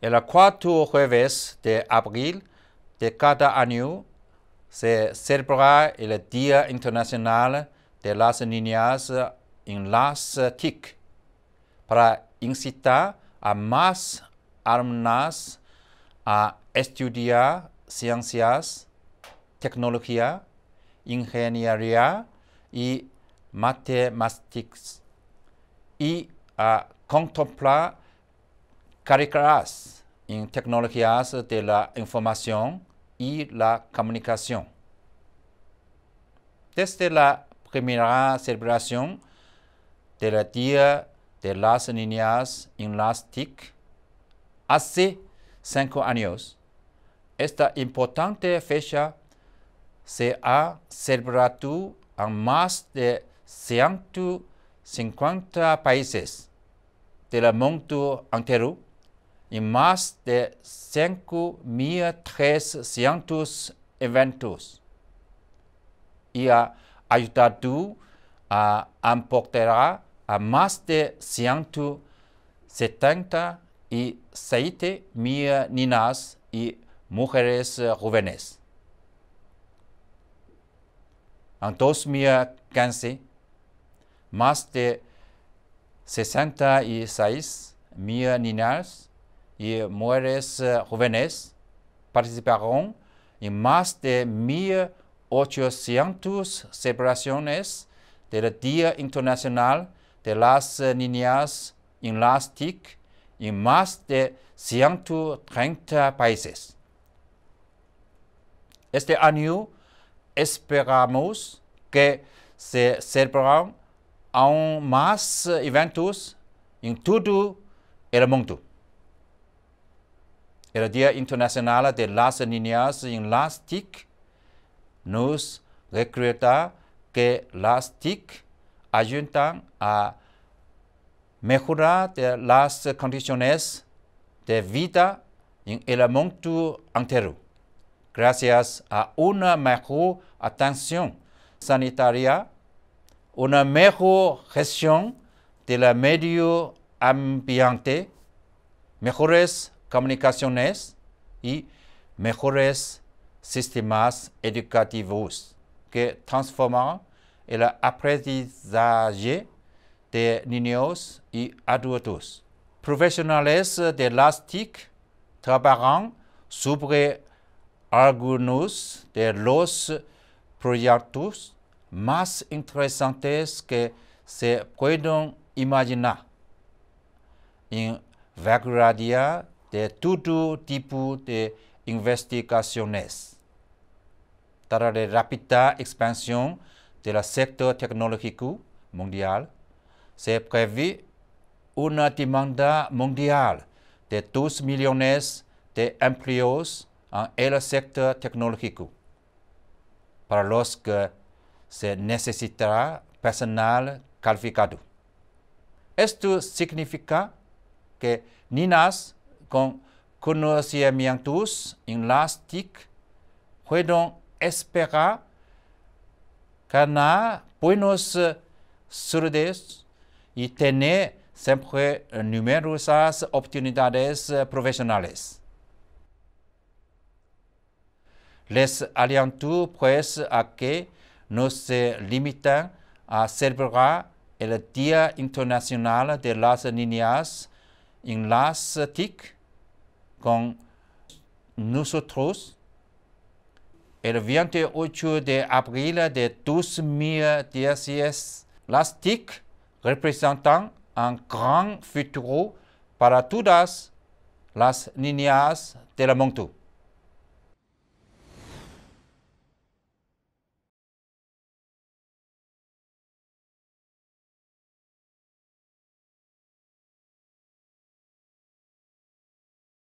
El 4 jueves de abril de cada año se celebra el Día Internacional de las Niñas en las TIC para incitar a más alumnas a estudiar ciencias, tecnología, ingeniería y matemáticas y a contemplar Caricadas en tecnologías de la información y la comunicación. Desde la primera celebración del Día de las Niñas en las TIC, hace cinco años, esta importante fecha se ha celebrado en más de 150 países del mundo entero y más de 5.300 eventos y ha ayudado a empoderar a más de 177 mil niñas y mujeres jóvenes. En 2015, más de 66 mil niñas Eh, y mujeres jóvenes participeront en plus de 1.800 celebraciones del Día Internacional de las eh, Niñas en las TIC en más de 130 países. Este año esperamos que se célébreront aún más eventos en todo el mundo. El Día Internacional de las Niñas en las TIC nos recuerda que las TIC ayudan a mejorar las condiciones de vida en el mundo entero, gracias a una mejor atención sanitaria, una mejor gestión del medio ambiente, mejores comunicaciones y mejores sistemas educativos que transforman el aprendizaje de niños y adultos. Profesionales de las TIC trabajan sobre algunos de los proyectos más interesantes que se pueden imaginar. En vanguardia de todo tipo de investigaciones. Para la rápida expansion del sector tecnológico mundial, se prevé una demanda mundial de 2 millions de empleos ah, en el sector tecnológico, para los que se necesitará personal calificado. Esto significa que NINAS con conocimientos en las TIC pueden esperar ganar buenos eh, surdes y tener siempre eh, numerosas oportunidades eh, profesionales. Les aliento pues a que no se limiten a celebrar el Día Internacional de las Niñas une lastique qu'on nosotros. le 28 de avril de 2016. L'astique représentant un grand futur para todas las niñas de la montagne.